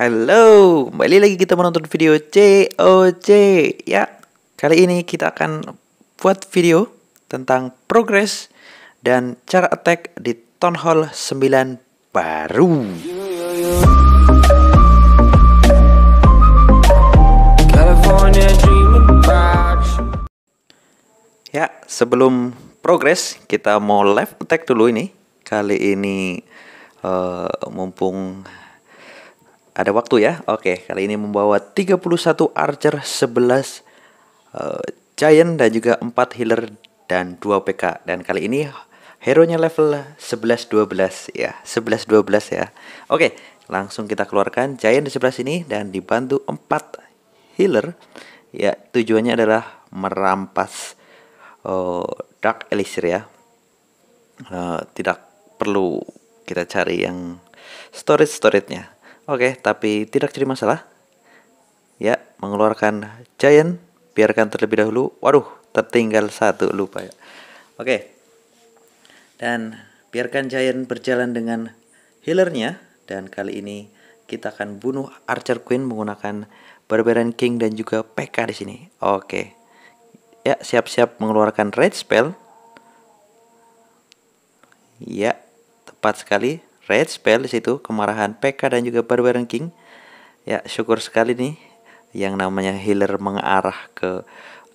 Halo, kembali lagi kita menonton video COC Ya, kali ini kita akan buat video tentang progress dan cara attack di Town Hall 9 baru Ya, sebelum progress kita mau live attack dulu ini Kali ini uh, mumpung ada waktu ya? Oke, kali ini membawa 31 archer, 11 uh, eh, giant dan juga 4 healer dan 2 PK. Dan kali ini hero-nya level 11 12 ya, 11 12 ya. Oke, langsung kita keluarkan giant di sebelah sini dan dibantu 4 healer. Ya, tujuannya adalah merampas uh, dark elixir ya. Uh, tidak perlu kita cari yang storage storage-nya Oke, tapi tidak jadi masalah. Ya, mengeluarkan giant, biarkan terlebih dahulu. Waduh, tertinggal satu lupa ya. Oke. Dan biarkan giant berjalan dengan healernya dan kali ini kita akan bunuh archer queen menggunakan barbarian king dan juga PK di sini. Oke. Ya, siap-siap mengeluarkan red spell. Ya, tepat sekali red spell di situ, kemarahan PK dan juga barbarian king. Ya, syukur sekali nih yang namanya healer mengarah ke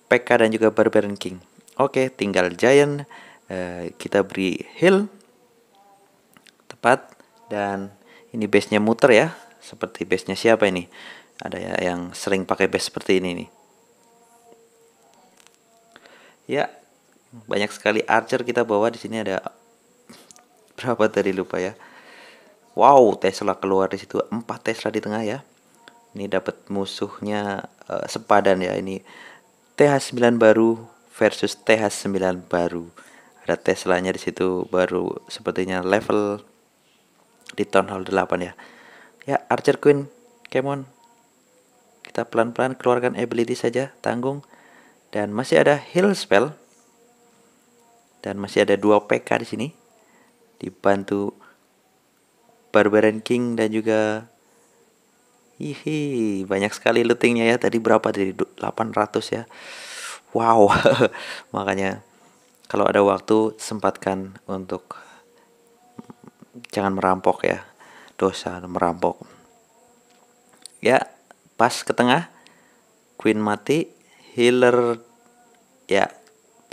PK dan juga barbarian king. Oke, tinggal giant eh, kita beri heal tepat dan ini base-nya muter ya. Seperti base-nya siapa ini? Ada ya yang sering pakai base seperti ini nih. Ya, banyak sekali archer kita bawa di sini ada berapa tadi lupa ya Wow, Tesla keluar di situ. Empat Tesla di tengah ya. Ini dapat musuhnya uh, sepadan ya ini. TH9 baru versus TH9 baru. Ada Teslanya di situ baru sepertinya level di Town Hall 8 ya. Ya, Archer Queen, come on. Kita pelan-pelan keluarkan ability saja, tanggung. Dan masih ada heal spell. Dan masih ada dua PK di sini. Dibantu Barbarian King dan juga Hihi, banyak sekali lootingnya ya. Tadi berapa dari 800 ya. Wow. Makanya kalau ada waktu sempatkan untuk jangan merampok ya. Dosa merampok. Ya, pas ke tengah Queen mati, healer ya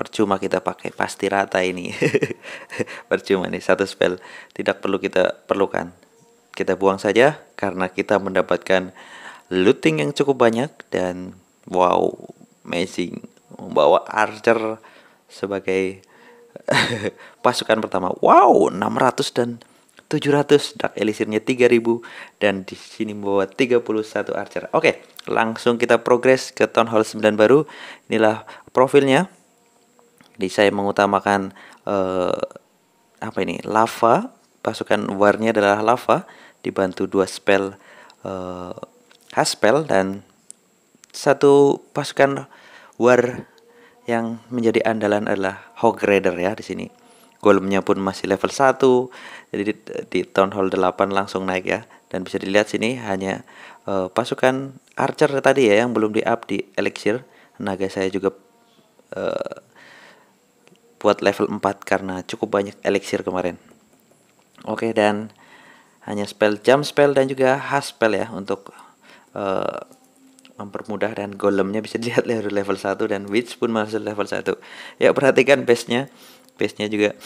percuma kita pakai pasti rata ini percuma nih satu spell tidak perlu kita perlukan kita buang saja karena kita mendapatkan looting yang cukup banyak dan wow amazing membawa archer sebagai pasukan pertama wow 600 dan 700 dark elisirnya 3000 dan di sini membawa 31 archer oke langsung kita progres ke town hall 9 baru inilah profilnya jadi saya mengutamakan eh, apa ini? Lava. Pasukan warnya adalah lava dibantu dua spell eh, haspel dan satu pasukan war yang menjadi andalan adalah Hog rider ya di sini. Golemnya pun masih level 1. Jadi di, di Town Hall 8 langsung naik ya. Dan bisa dilihat sini hanya uh, pasukan archer tadi ya yang belum di-up di elixir. Naga saya juga uh, buat level 4 karena cukup banyak elixir kemarin. Oke dan hanya spell jam spell dan juga khas spell ya untuk uh, mempermudah dan golemnya bisa dilihat dari level 1 dan witch pun masih level 1. Ya perhatikan base-nya. Base-nya juga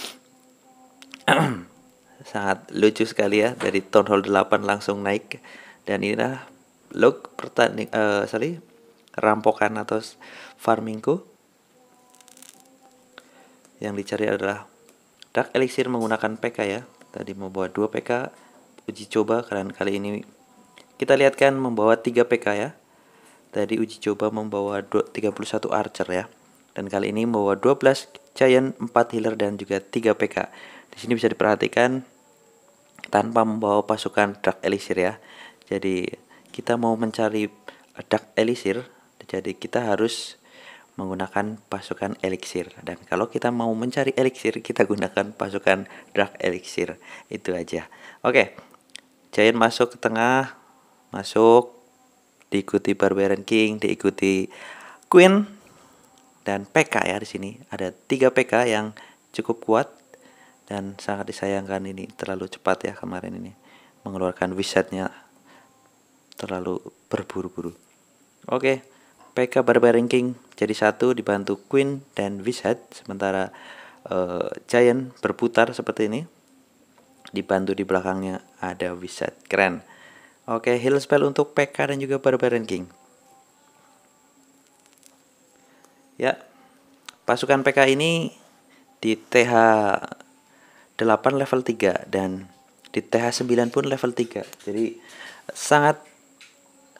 sangat lucu sekali ya dari town hall 8 langsung naik dan inilah look pertanding uh, eh, sorry rampokan atau farmingku yang dicari adalah Dark Elixir menggunakan PK ya. Tadi membawa 2 PK uji coba karena kali ini kita lihatkan membawa 3 PK ya. Tadi uji coba membawa 31 archer ya. Dan kali ini membawa 12 giant, 4 healer dan juga 3 PK. Di sini bisa diperhatikan tanpa membawa pasukan Dark Elixir ya. Jadi kita mau mencari Dark Elixir, jadi kita harus menggunakan pasukan elixir dan kalau kita mau mencari elixir kita gunakan pasukan dark elixir itu aja oke Giant masuk ke tengah masuk diikuti Barbarian King diikuti Queen dan PK ya di sini ada tiga PK yang cukup kuat dan sangat disayangkan ini terlalu cepat ya kemarin ini mengeluarkan wizardnya terlalu berburu-buru oke okay. PK Barbar Ranking jadi satu dibantu Queen dan Wizard sementara uh, Giant berputar seperti ini dibantu di belakangnya ada Wizard keren oke heal spell untuk PK dan juga barbar King ya pasukan PK ini di TH 8 level 3 dan di TH 9 pun level 3 jadi sangat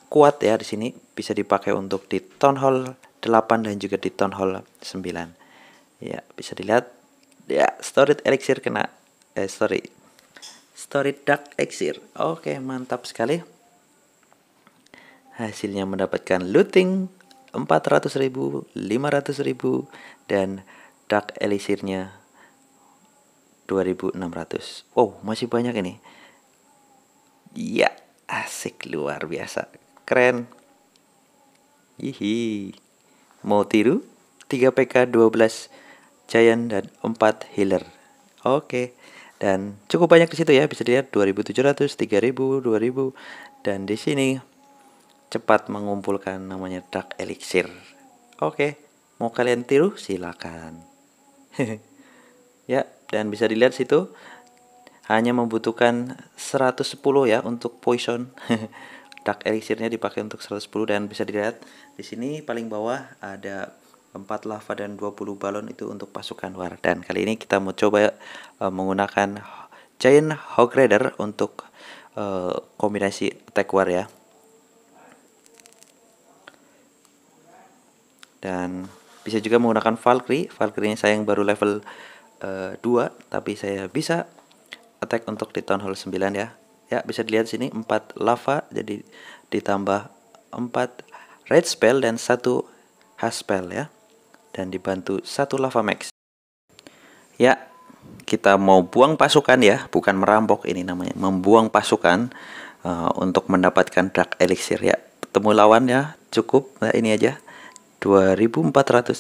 kuat ya di sini bisa dipakai untuk di town hall 8 dan juga di town hall 9 ya bisa dilihat ya storage elixir kena eh sorry storage dark elixir oke mantap sekali hasilnya mendapatkan looting 400.000 500.000 dan dark elixirnya 2600 wow masih banyak ini ya asik luar biasa keren Hihi. Mau tiru? 3 PK 12 Giant dan 4 Healer. Oke. Dan cukup banyak di situ ya, bisa dilihat 2700, 3000, 2000 dan di sini cepat mengumpulkan namanya Dark Elixir. Oke, mau kalian tiru silakan. ya, dan bisa dilihat situ hanya membutuhkan 110 ya untuk poison. tak elixirnya dipakai untuk 110 dan bisa dilihat di sini paling bawah ada 4 lava dan 20 balon itu untuk pasukan war dan kali ini kita mau coba uh, menggunakan chain hog rider untuk uh, kombinasi attack war ya dan bisa juga menggunakan Valkyrie Valkyrie saya yang baru level uh, eh, 2 tapi saya bisa attack untuk di town hall 9 ya ya bisa dilihat sini 4 lava jadi ditambah 4 red spell dan satu has spell ya dan dibantu satu lava max ya kita mau buang pasukan ya bukan merampok ini namanya membuang pasukan uh, untuk mendapatkan dark elixir ya ketemu lawan ya cukup nah, ini aja 2400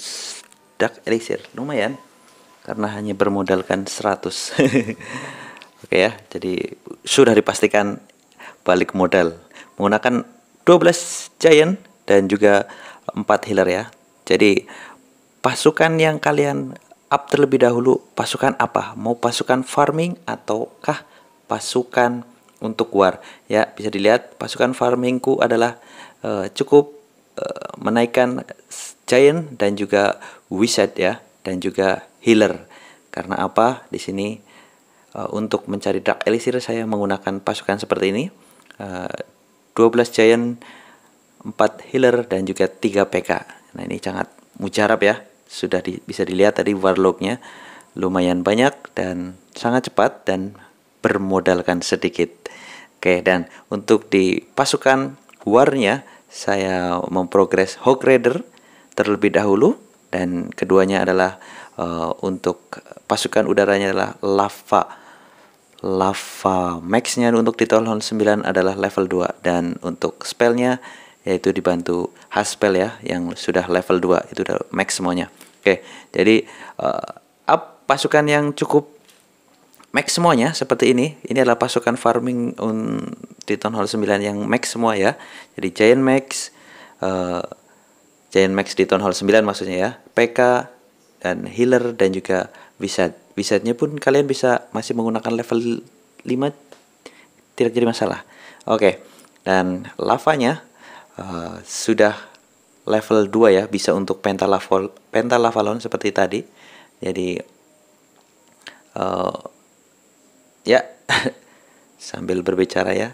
dark elixir lumayan karena hanya bermodalkan 100 Oke ya, jadi sudah dipastikan balik modal menggunakan 12 giant dan juga 4 healer ya. Jadi pasukan yang kalian up terlebih dahulu pasukan apa? Mau pasukan farming ataukah pasukan untuk war? Ya, bisa dilihat pasukan farmingku adalah uh, cukup uh, menaikkan giant dan juga wizard ya dan juga healer. Karena apa? Di sini uh, untuk mencari dark elixir saya menggunakan pasukan seperti ini uh, eh, 12 giant 4 healer dan juga 3 PK nah ini sangat mujarab ya sudah di, bisa dilihat tadi warlocknya lumayan banyak dan sangat cepat dan bermodalkan sedikit oke dan untuk di pasukan warnya saya memprogres Hog Rider terlebih dahulu dan keduanya adalah uh, untuk pasukan udaranya adalah lava lava. Maxnya untuk di tahun 9 adalah level 2 dan untuk spellnya yaitu dibantu Haspel ya yang sudah level 2 itu udah max semuanya. Oke, jadi uh, up pasukan yang cukup max semuanya seperti ini. Ini adalah pasukan farming un Titan Hall 9 yang max semua ya. Jadi Giant Max uh, Giant Max di Hall 9 maksudnya ya. PK dan healer dan juga wizard wizardnya pun kalian bisa masih menggunakan level 5 tidak jadi masalah oke okay. dan lavanya uh, sudah level 2 ya bisa untuk pentalafol pentalavalon seperti tadi jadi uh, ya sambil berbicara ya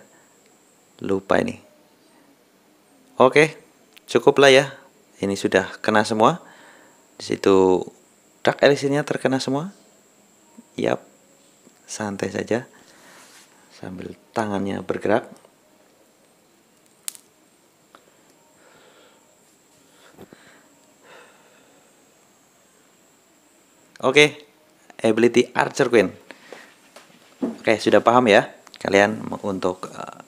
lupa ini oke okay. cukuplah ya ini sudah kena semua di situ Dark elixirnya terkena semua Yap, santai saja sambil tangannya bergerak. Oke, okay. ability Archer Queen. Oke, okay, sudah paham ya kalian untuk uh,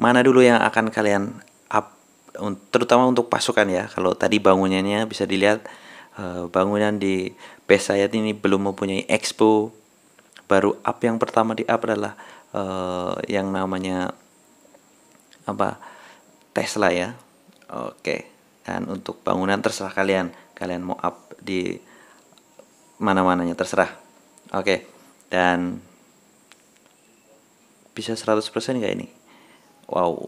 mana dulu yang akan kalian up terutama untuk pasukan ya. Kalau tadi bangunannya bisa dilihat Eh, bangunan di Pesayat ini belum mempunyai expo baru up yang pertama di up adalah uh, yang namanya apa Tesla ya oke okay. dan untuk bangunan terserah kalian kalian mau up di mana-mananya terserah oke okay. dan bisa 100% nggak ini wow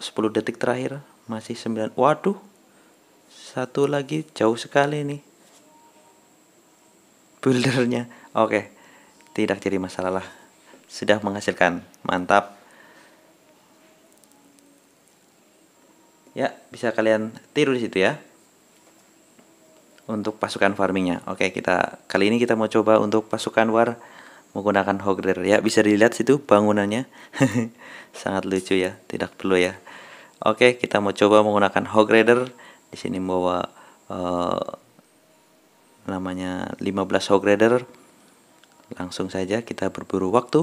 10 detik terakhir masih 9 waduh satu lagi jauh sekali nih buildernya oke tidak jadi masalah lah sudah menghasilkan mantap ya bisa kalian tiru di situ ya untuk pasukan farmingnya oke kita kali ini kita mau coba untuk pasukan war menggunakan hogger ya bisa dilihat situ bangunannya sangat lucu ya tidak perlu ya oke kita mau coba menggunakan hograder di sini bawa uh, namanya 15 Hog grader langsung saja kita berburu waktu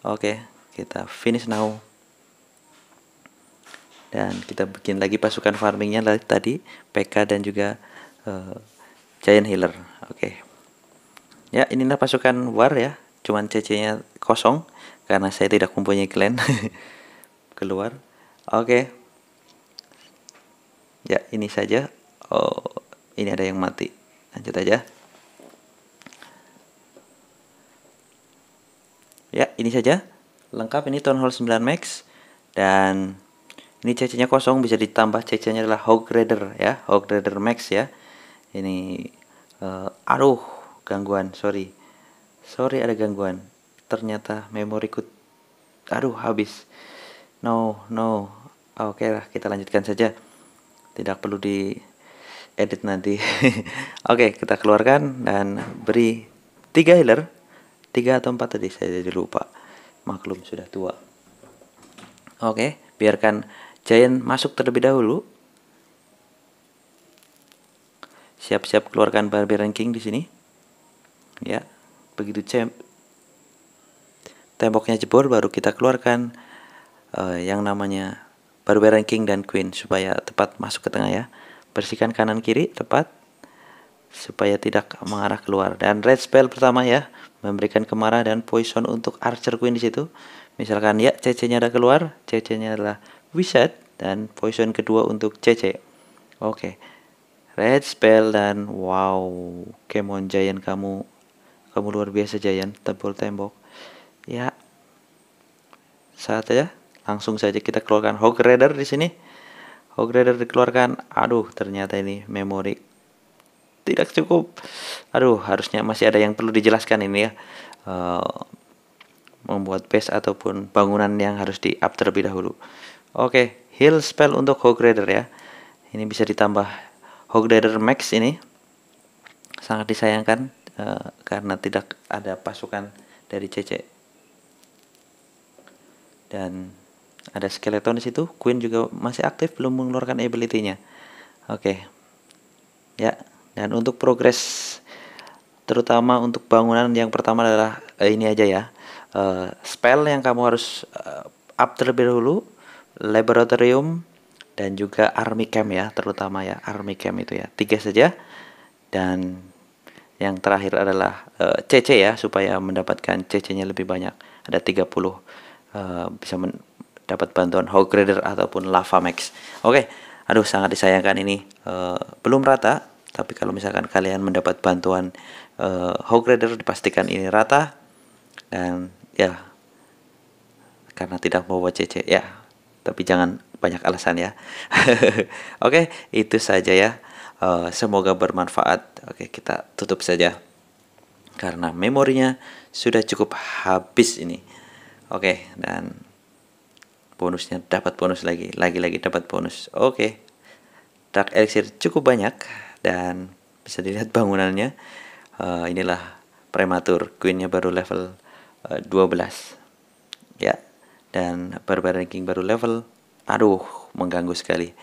oke kita finish now dan kita bikin lagi pasukan farmingnya tadi PK dan juga uh, Giant Healer oke ya inilah pasukan war ya cuman CC nya kosong karena saya tidak mempunyai clan keluar oke ya ini saja oh ini ada yang mati lanjut aja ya ini saja lengkap ini Town Hall 9 Max dan ini CC-nya kosong bisa ditambah CC-nya adalah Hog Raider ya Hog Raider Max ya ini uh, aduh gangguan sorry sorry ada gangguan ternyata memori ku aduh habis no no oke okay lah kita lanjutkan saja tidak perlu di edit nanti oke okay, kita keluarkan dan beri tiga healer tiga atau empat tadi saya jadi lupa maklum sudah tua oke okay, biarkan giant masuk terlebih dahulu siap-siap keluarkan Barbie ranking di sini ya begitu champ temboknya jebol baru kita keluarkan uh, yang namanya Barbie ranking dan Queen supaya tepat masuk ke tengah ya bersihkan kanan kiri tepat supaya tidak mengarah keluar dan red spell pertama ya memberikan kemarah dan poison untuk archer queen di situ misalkan ya cc nya ada keluar cc nya adalah wizard dan poison kedua untuk cc oke okay. red spell dan wow kemon giant kamu kamu luar biasa giant tebal tembok ya saat ya langsung saja kita keluarkan hog rider di sini Rider dikeluarkan. Aduh, ternyata ini memori tidak cukup. Aduh, harusnya masih ada yang perlu dijelaskan ini ya. Uh, membuat base ataupun bangunan yang harus di up terlebih dahulu. Oke, okay, heal spell untuk Rider ya. Ini bisa ditambah Rider Max ini. Sangat disayangkan uh, karena tidak ada pasukan dari CC. Dan ada skeleton di situ. Queen juga masih aktif belum mengeluarkan ability-nya. Oke. Okay. Ya, dan untuk progres terutama untuk bangunan yang pertama adalah eh, ini aja ya. Uh, spell yang kamu harus uh, up terlebih dahulu, laboratorium dan juga army camp ya, terutama ya army camp itu ya. Tiga saja. Dan yang terakhir adalah uh, eh, CC ya supaya mendapatkan CC-nya lebih banyak. Ada 30 uh, bisa men dapat bantuan grader ataupun lava max Oke, aduh sangat disayangkan ini uh, belum rata, tapi kalau misalkan kalian mendapat bantuan uh, eh, grader dipastikan ini rata dan ya karena tidak bawa CC ya, tapi jangan banyak alasan ya. Oke, itu saja ya. Uh, semoga bermanfaat. Oke, kita tutup saja karena memorinya sudah cukup habis ini. Oke, okay, dan bonusnya dapat bonus lagi lagi-lagi dapat bonus oke okay. dark elixir cukup banyak dan bisa dilihat bangunannya uh, inilah prematur queennya baru level uh, eh, 12 ya dan barbar ranking baru level aduh mengganggu sekali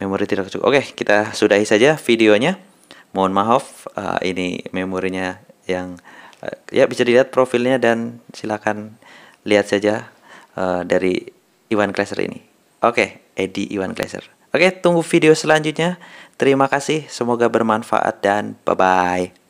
memori tidak cukup oke okay, kita sudahi saja videonya mohon maaf uh, ini memorinya yang uh, ya bisa dilihat profilnya dan silakan lihat saja uh, dari Iwan Glaser ini. Oke, okay, Edi Iwan Glaser. Oke, okay, tunggu video selanjutnya. Terima kasih, semoga bermanfaat dan bye-bye.